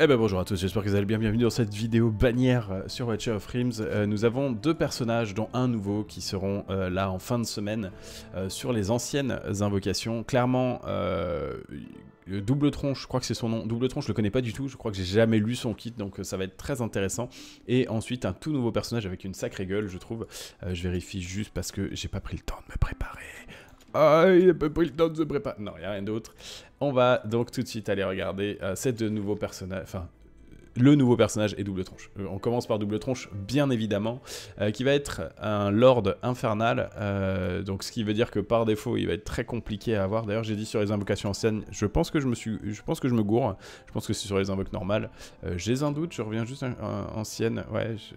Eh ben bonjour à tous, j'espère que vous allez bien, bienvenue dans cette vidéo bannière euh, sur Watcher of Rims. Euh, nous avons deux personnages, dont un nouveau, qui seront euh, là en fin de semaine sur les anciennes invocations. Clairement, Double Tronche, je crois que c'est son nom, Double Tronche, je le connais pas du tout, je crois que j'ai jamais lu son kit, donc ça va être très intéressant. Et ensuite, un tout nouveau personnage avec une sacrée gueule, je trouve. je vérifie juste parce que j'ai pas pris le temps de me préparer. Ah, il a pas pris le temps de se préparer. Non, il n'y a rien d'autre. On va donc tout de suite aller regarder euh, cette Enfin, le nouveau personnage et Double Tronche. Euh, on commence par Double Tronche, bien évidemment, euh, qui va être un Lord Infernal, donc ce qui veut dire que par défaut, il va être très compliqué à avoir. D'ailleurs, j'ai dit sur les invocations anciennes, je pense que je me je pense que je me gourre, je pense que c'est sur les invoques normales. j'ai un doute, je reviens juste à, ancienne, ouais, je,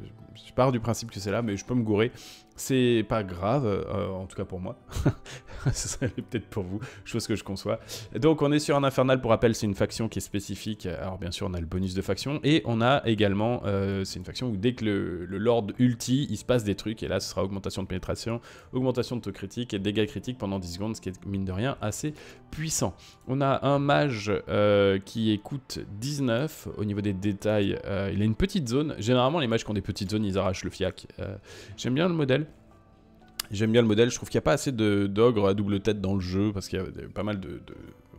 je, pars du principe que c'est là, mais je peux me gourer. C'est pas grave, euh, en tout cas pour moi. Ce serait peut-être pour vous, chose que je conçois. Donc on est sur un infernal, pour rappel, c'est une faction qui est spécifique. Alors bien sûr, on a le bonus de faction. Et on a également, euh, c'est une faction où dès que le, Lord ulti, il se passe des trucs. Et là, ce sera augmentation de pénétration, augmentation de taux critique et dégâts critiques pendant 10 secondes, ce qui est mine de rien assez puissant. On a un mage euh, qui écoute 19. Au niveau des détails, il a une petite zone. Généralement, les mages qui ont des petites zones, ils arrachent le fiac. J'aime bien le modèle. J'aime bien le modèle, je trouve qu'il n'y a pas assez d'ogres à double tête dans le jeu, parce qu'il y a pas mal de...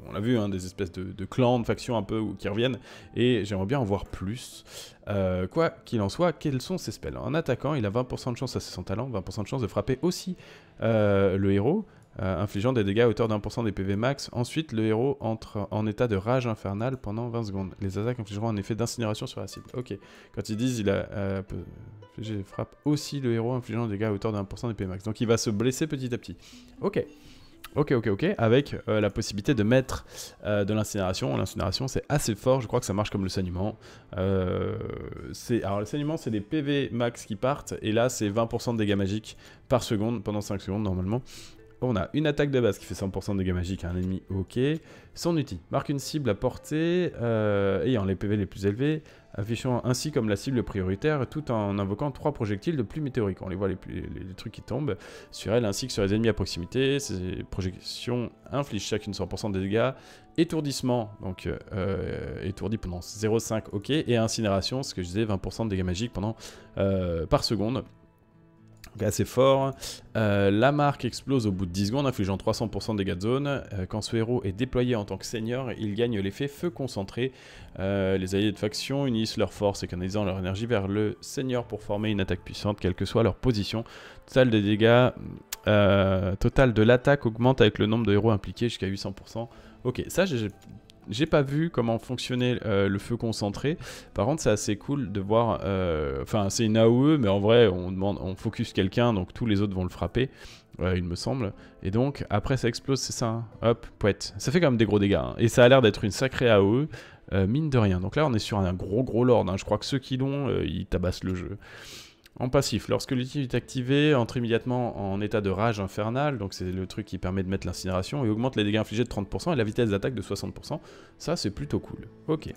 on l'a vu, hein, des espèces de, clans, de factions un peu qui reviennent, et j'aimerais bien en voir plus. Euh, quoi qu'il en soit, quels sont ses spells En attaquant, il a 20% de chance, à son talent, 20% de chance de frapper aussi euh, le héros, euh, infligeant des dégâts à hauteur de 1% des PV max. Ensuite, le héros entre en état de rage infernale pendant 20 secondes. Les attaques infligeront un effet d'incinération sur la cible. Ok. Quand ils disent il a je frappe aussi le héros infligeant des dégâts à hauteur de 1% des PV max. Donc il va se blesser petit à petit. Ok. Ok, ok, ok, avec euh, la possibilité de mettre euh, de l'incinération. L'incinération, c'est assez fort, je crois que ça marche comme le saignement. Euh, alors, le saignement, c'est des PV max qui partent, et là, c'est 20% de dégâts magiques par seconde pendant 5 secondes normalement. On a une attaque de base qui fait 100% de dégâts magiques à un ennemi, ok. Son outil, marque une cible à portée ayant les PV les plus élevés affichant ainsi comme la cible prioritaire tout en invoquant trois projectiles de plus météoriques. On les voit, les, trucs qui tombent sur elle ainsi que sur les ennemis à proximité. Ces projections infligent chacune 100% de dégâts. Étourdissement, donc euh, étourdi pendant 0,5, ok. Et incinération, ce que je disais, 20% de dégâts magiques pendant, euh, par seconde assez fort. Euh, la marque explose au bout de 10 secondes, infligeant 300% de dégâts de zone. Euh, quand ce héros est déployé en tant que seigneur, il gagne l'effet feu concentré. Euh, les alliés de faction unissent leurs forces et canalisant leur énergie vers le seigneur pour former une attaque puissante, quelle que soit leur position. Total des dégâts, total de l'attaque augmente avec le nombre de héros impliqués jusqu'à 800%. Ok, ça j'ai j'ai pas vu comment fonctionnait euh, le feu concentré. Par contre, c'est assez cool de voir. Euh, enfin, c'est une AOE, mais en vrai, on demande, on focus quelqu'un, donc tous les autres vont le frapper. Euh, il me semble. Et donc, après, ça explose, c'est ça. Hein. Hop, poète. Ça fait quand même des gros dégâts. Hein. Et ça a l'air d'être une sacrée AOE, mine de rien. Donc là, on est sur un gros gros lord. Hein. Je crois que ceux qui l'ont, ils tabassent le jeu. En passif, lorsque l'ulti est activé, entre immédiatement en état de rage infernale, donc c'est le truc qui permet de mettre l'incinération, et augmente les dégâts infligés de 30% et la vitesse d'attaque de 60%. Ça, c'est plutôt cool. Ok.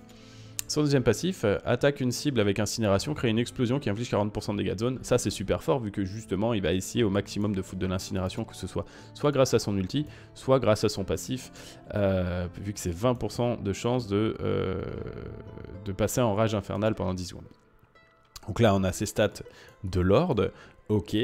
Son deuxième passif, euh, attaque une cible avec incinération, crée une explosion qui inflige 40% de dégâts de zone. Ça, c'est super fort, vu que justement, il va essayer au maximum de foutre de l'incinération, que ce soit soit grâce à son ulti, soit grâce à son passif, euh, vu que c'est 20% de chance de, euh, de passer en rage infernale pendant 10 secondes. Donc là, on a ces stats de l'ordre. Ok.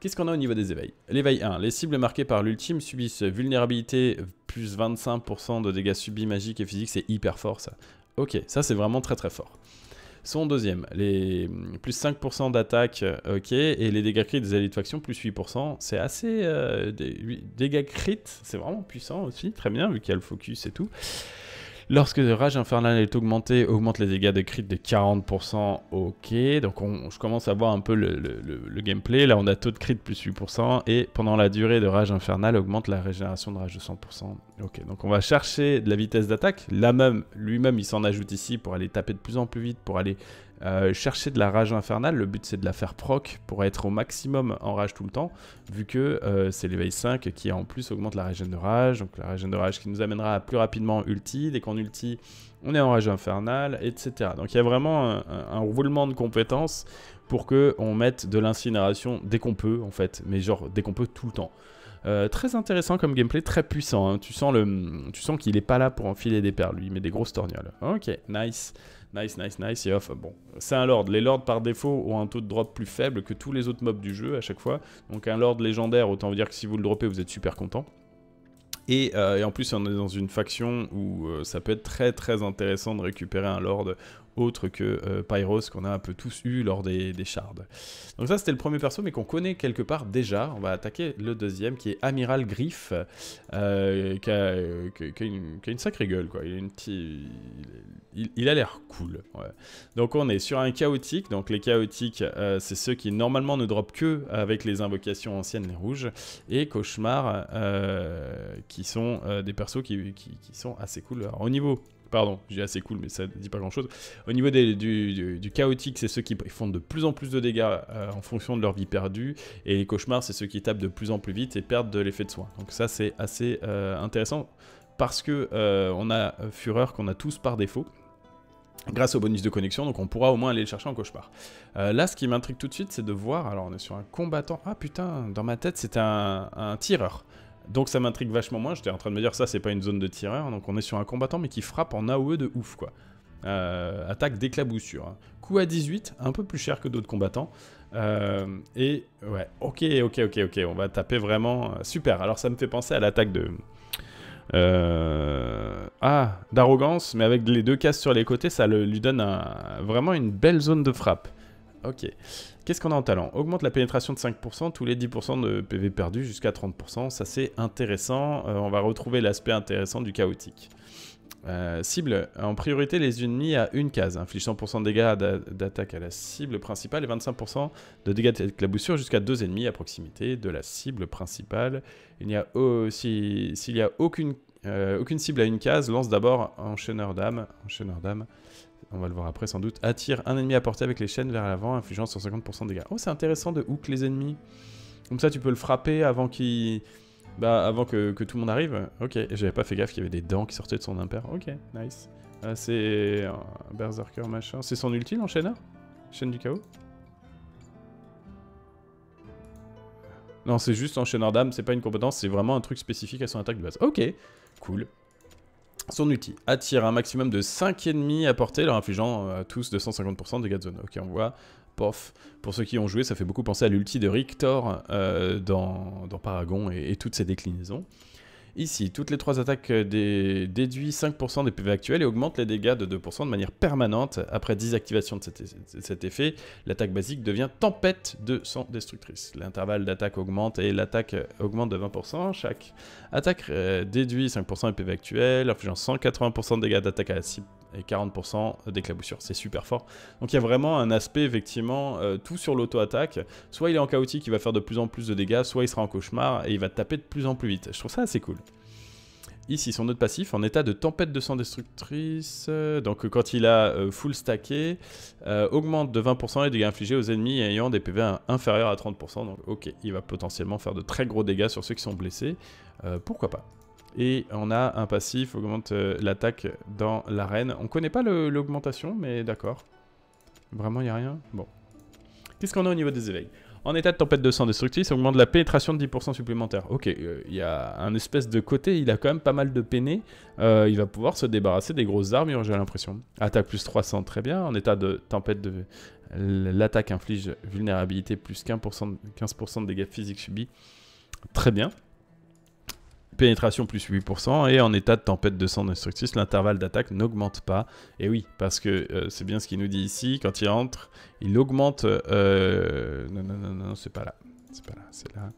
Qu'est-ce qu'on a au niveau des éveils L'éveil 1. Les cibles marquées par l'ultime subissent vulnérabilité plus 25% de dégâts subis magiques et physiques. C'est hyper fort ça. Ok, ça c'est vraiment très très fort. Son deuxième, les plus 5% d'attaque, ok, et les dégâts crits des alliés de faction, plus 8%, c'est assez... Euh, dégâts crits, c'est vraiment puissant aussi, très bien, vu qu'il y a le focus et tout. Lorsque le Rage Infernal est augmenté, augmente les dégâts de crit de 40%. Ok, donc on, je commence à voir un peu le, gameplay. Là, on a taux de crit plus 8%. Et pendant la durée de Rage Infernal, augmente la régénération de rage de 100%. Ok, donc on va chercher de la vitesse d'attaque. Là même, lui-même, il s'en ajoute ici pour aller taper de plus en plus vite, pour aller euh, chercher de la rage infernale, le but c'est de la faire proc pour être au maximum en rage tout le temps, vu que euh, c'est l'éveil 5 qui en plus augmente la régène de rage, donc la régène de rage qui nous amènera plus rapidement ulti, dès qu'on ulti on est en rage infernale, etc. Donc il y a vraiment un, un, roulement de compétences pour qu'on mette de l'incinération dès qu'on peut en fait, mais genre dès qu'on peut tout le temps. Euh, très intéressant comme gameplay, très puissant. Hein. Tu sens, le, tu sens qu'il est pas là pour enfiler des perles, lui, mais des grosses torgnoles. Ok, nice. Nice, nice, nice, et off. Bon, c'est un lord. Les lords, par défaut, ont un taux de drop plus faible que tous les autres mobs du jeu à chaque fois. Donc un lord légendaire, autant vous dire que si vous le dropez, vous êtes super content. Et, euh, en plus, on est dans une faction où euh, ça peut être très très intéressant de récupérer un lord autre que euh, Pyros qu'on a un peu tous eu lors des, shards. Donc ça c'était le premier perso mais qu'on connaît quelque part déjà. On va attaquer le deuxième qui est Amiral Griff, euh, euh, qui, a, une, sacrée gueule quoi. Il a, une il, a l'air cool. Donc on est sur un chaotique. Donc les chaotiques c'est ceux qui normalement ne drop que avec les invocations anciennes les rouges et cauchemar qui sont des persos qui, sont assez cool au niveau. Pardon, j'ai assez cool, mais ça ne dit pas grand chose. Au niveau des, du, chaotique, c'est ceux qui font de plus en plus de dégâts euh, en fonction de leur vie perdue. Et les cauchemars, c'est ceux qui tapent de plus en plus vite et perdent de l'effet de soin. Donc ça, c'est assez euh, intéressant parce que euh, on a Fureur qu'on a tous par défaut grâce au bonus de connexion, donc on pourra au moins aller le chercher en cauchemar. là, ce qui m'intrigue tout de suite, c'est de voir, alors on est sur un combattant, ah putain, dans ma tête, c'est un, tireur. Donc ça m'intrigue vachement moins. J'étais en train de me dire ça, c'est pas une zone de tireur. Donc on est sur un combattant mais qui frappe en AOE de ouf quoi. Euh, attaque d'éclaboussure. Hein. coup Coût à 18, un peu plus cher que d'autres combattants. Euh, et ouais, ok, ok, ok, ok, on va taper vraiment. Euh, super, alors ça me fait penser à l'attaque de. Ah, d'arrogance, mais avec les deux cases sur les côtés, ça lui donne vraiment une belle zone de frappe. Ok. Qu'est-ce qu'on a en talent Augmente la pénétration de 5%, tous les 10% de PV perdus jusqu'à 30%. Ça, c'est intéressant. Euh, on va retrouver l'aspect intéressant du chaotique. Euh, cible, en priorité les ennemis à une case, inflige 100% de dégâts d'attaque à la cible principale et 25% de dégâts de claboussure jusqu'à deux ennemis à proximité de la cible principale. s'il n'y a aucune, euh, aucune cible à une case, lance d'abord enchaîneur d'âme, enchaîneur d'âme, on va le voir après sans doute, attire un ennemi à portée avec les chaînes vers l'avant, infligeant 150% de dégâts. Oh, c'est intéressant de hook les ennemis. Comme ça, tu peux le frapper avant qu'il... Bah, avant que, tout le monde arrive. Ok, j'avais pas fait gaffe qu'il y avait des dents qui sortaient de son impair. Ok, nice. Ah, c'est... Euh, Berserker, machin. C'est son ultime l'enchaîneur Chaîne du chaos Non, c'est juste enchaîneur d'âme, c'est pas une compétence, c'est vraiment un truc spécifique à son attaque de base. Ok, cool. Son ulti attire un maximum de 5 ennemis à portée, leur infligeant à euh, tous 250% de dégâts de zone. Ok, on voit. Pof. Pour ceux qui ont joué, ça fait beaucoup penser à l'ulti de Rictor euh, dans, Paragon et, toutes ses déclinaisons. Ici, toutes les trois attaques euh, déduisent 5% des PV actuels et augmentent les dégâts de 2% de manière permanente. Après désactivation de cet, effet, l'attaque basique devient tempête de sang destructrice. L'intervalle d'attaque augmente et l'attaque euh, augmente de 20%. Chaque attaque euh, déduit 5% des PV actuels, infligeant 180% de dégâts d'attaque à la cible et 40% d'éclaboussure. C'est super fort. Donc il y a vraiment un aspect, effectivement, euh, tout sur l'auto-attaque. Soit il est en chaotique, il va faire de plus en plus de dégâts, soit il sera en cauchemar et il va taper de plus en plus vite. Je trouve ça assez cool. Ici, son autre passif, en état de tempête de sang destructrice, donc quand il a euh, full stacké, euh, augmente de 20% les dégâts infligés aux ennemis ayant des PV inférieurs à 30%. Donc ok, il va potentiellement faire de très gros dégâts sur ceux qui sont blessés. pourquoi pas et on a un passif, augmente euh, l'attaque dans l'arène. On connaît pas l'augmentation, mais d'accord. Vraiment, il n'y a rien Bon. Qu'est-ce qu'on a au niveau des éveils En état de tempête de sang destructrice, ça augmente la pénétration de 10% supplémentaire. Ok, il euh, y a un espèce de côté, il a quand même pas mal de peiné. Euh, il va pouvoir se débarrasser des grosses armes, j'ai l'impression. Attaque plus 300, très bien. En état de tempête de... L'attaque inflige vulnérabilité plus 15% de dégâts physiques subis. Très bien pénétration plus 8%, et en état de tempête de sang destructrice, l'intervalle d'attaque n'augmente pas. Et oui, parce que euh, c'est bien ce qu'il nous dit ici, quand il rentre, il augmente... Euh, non, non, non, non, c'est pas là. C'est pas là, c'est là.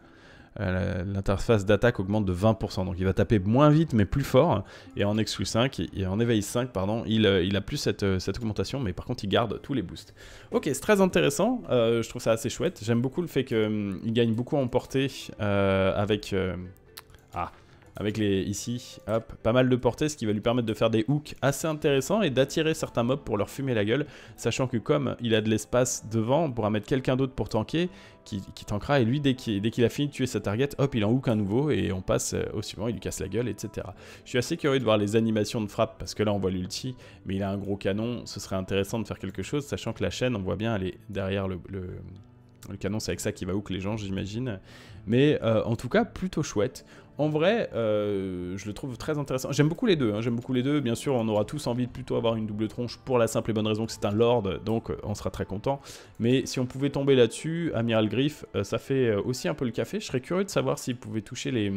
Euh, l'interface d'attaque augmente de 20%. Donc il va taper moins vite mais plus fort. Et en exclu 5, et en éveil 5, pardon, il, il a plus cette, augmentation, mais par contre il garde tous les boosts. Ok, c'est très intéressant. je trouve ça assez chouette. J'aime beaucoup le fait qu'il hum, il gagne beaucoup en portée avec. ah, avec les ici, hop, pas mal de portée, ce qui va lui permettre de faire des hooks assez intéressants et d'attirer certains mobs pour leur fumer la gueule, sachant que comme il a de l'espace devant, on pourra mettre quelqu'un d'autre pour tanker, qui, qui, tankera, et lui, dès qu'il a fini de tuer sa target, hop, il en hook un nouveau, et on passe au suivant, il lui casse la gueule, etc. Je suis assez curieux de voir les animations de frappe, parce que là, on voit l'ulti, mais il a un gros canon, ce serait intéressant de faire quelque chose, sachant que la chaîne, on voit bien, elle est derrière le le canon, c'est avec ça qu'il va hook les gens, j'imagine. Mais euh, en tout cas, plutôt chouette. En vrai, euh, je le trouve très intéressant. J'aime beaucoup les deux, hein. j'aime beaucoup les deux. Bien sûr, on aura tous envie de plutôt avoir une double tronche pour la simple et bonne raison que c'est un lord, donc euh, on sera très content. Mais si on pouvait tomber là-dessus, Amiral Griff, ça fait aussi un peu le café. Je serais curieux de savoir s'il pouvait toucher les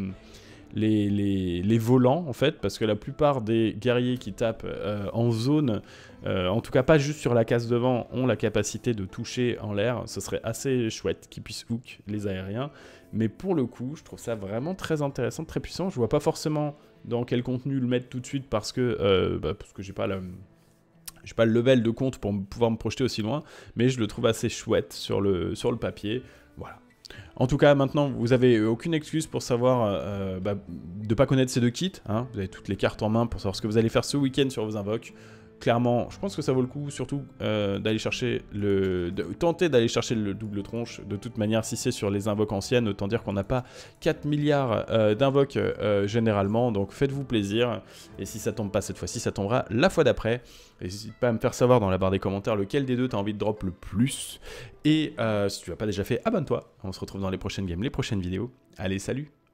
les, volants en fait, parce que la plupart des guerriers qui tapent euh, en zone, euh, en tout cas pas juste sur la case devant, ont la capacité de toucher en l'air. Ce serait assez chouette qu'ils puissent hook les aériens. Mais pour le coup, je trouve ça vraiment très intéressant, très puissant. Je vois pas forcément dans quel contenu le mettre tout de suite parce que, euh, bah, parce que j'ai pas le j'ai pas le level de compte pour pouvoir me projeter aussi loin, mais je le trouve assez chouette sur le, sur le papier. Voilà. En tout cas, maintenant, vous avez aucune excuse pour savoir euh, euh, bah, de ne pas connaître ces deux kits. Hein. Vous avez toutes les cartes en main pour savoir ce que vous allez faire ce week-end sur vos invoques clairement, je pense que ça vaut le coup, surtout euh, d'aller chercher le. tenter d'aller chercher le double tronche. De toute manière, si c'est sur les invoques anciennes, autant dire qu'on n'a pas 4 milliards euh, d'invoques euh, généralement. Donc faites-vous plaisir. Et si ça tombe pas cette fois-ci, ça tombera la fois d'après. N'hésite pas à me faire savoir dans la barre des commentaires lequel des deux t'as envie de drop le plus. Et si tu l'as pas déjà fait, abonne-toi. On se retrouve dans les prochaines games, les prochaines vidéos. Allez, salut